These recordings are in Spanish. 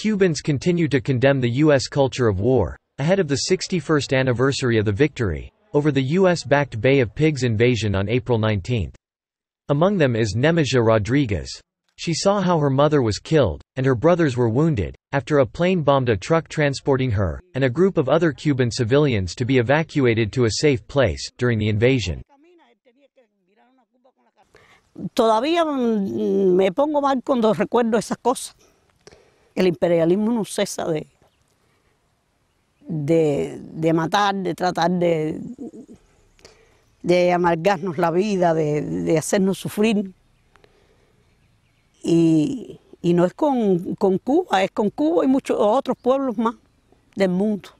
Cubans continue to condemn the U.S. culture of war, ahead of the 61st anniversary of the victory, over the U.S.-backed Bay of Pigs invasion on April 19. Among them is Nemezia Rodriguez. She saw how her mother was killed, and her brothers were wounded, after a plane bombed a truck transporting her, and a group of other Cuban civilians to be evacuated to a safe place, during the invasion. Todavía me pongo mal cuando recuerdo esas cosas. el imperialismo no cesa de, de, matar, de tratar de, de amargarnos la vida, de, hacernos sufrir. Y, no es con, Cuba, es con Cuba y muchos otros pueblos más del mundo.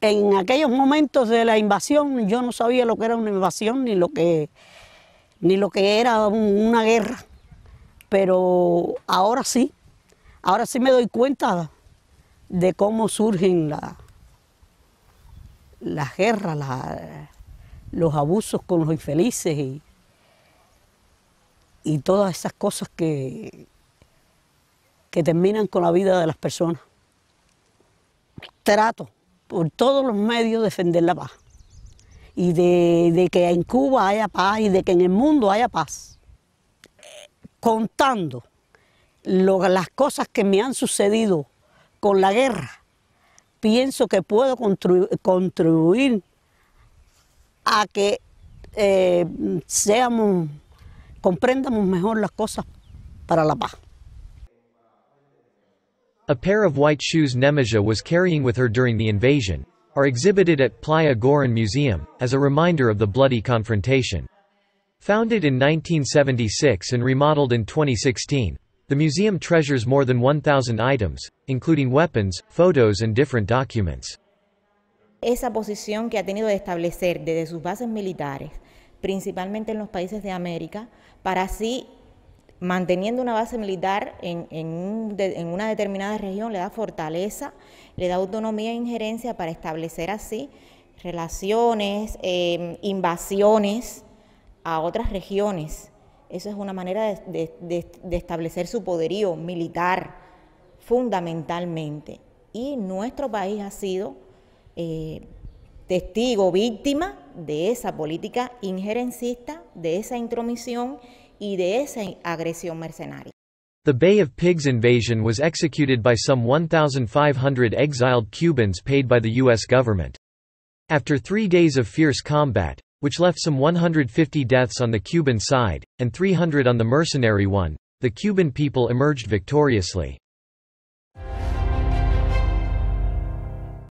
En aquellos momentos de la invasión yo no sabía lo que era una invasión ni lo que, ni lo que era una guerra, pero ahora sí, Ahora sí me doy cuenta de cómo surgen la, las guerras, los abusos con los infelices y, todas esas cosas que, que terminan con la vida de las personas. Trato por todos los medios defender la paz y de, de, que en Cuba haya paz y de que en el mundo haya paz. Contando lo, las cosas que me han sucedido con la guerra, pienso que puedo contribu contribuir a que eh, seamos, comprendamos mejor las cosas para la paz. A pair of white shoes Nemezha was carrying with her during the invasion are exhibited at Playa Goran Museum as a reminder of the bloody confrontation. Founded in 1976 and remodeled in 2016, The museum treasures more de 1,000 items, including weapons, photos and different documents. Esa posición que ha tenido de establecer desde sus bases militares, principalmente en los países de América, para así manteniendo una base militar en, una determinada región le da fortaleza, le da autonomía e injerencia para establecer así relaciones, eh, invasiones a otras regiones. Eso es una manera de, establecer su poderío militar fundamentalmente. Y nuestro país ha sido eh, testigo, víctima de esa política injerencista, de esa intromisión y de esa agresión mercenaria. The Bay of Pigs invasion was executed by some 1,500 exiled Cubans paid by the U.S. government. After three days of fierce combat, which left some 150 deaths on the Cuban side, and 300 on the mercenary one, the Cuban people emerged victoriously.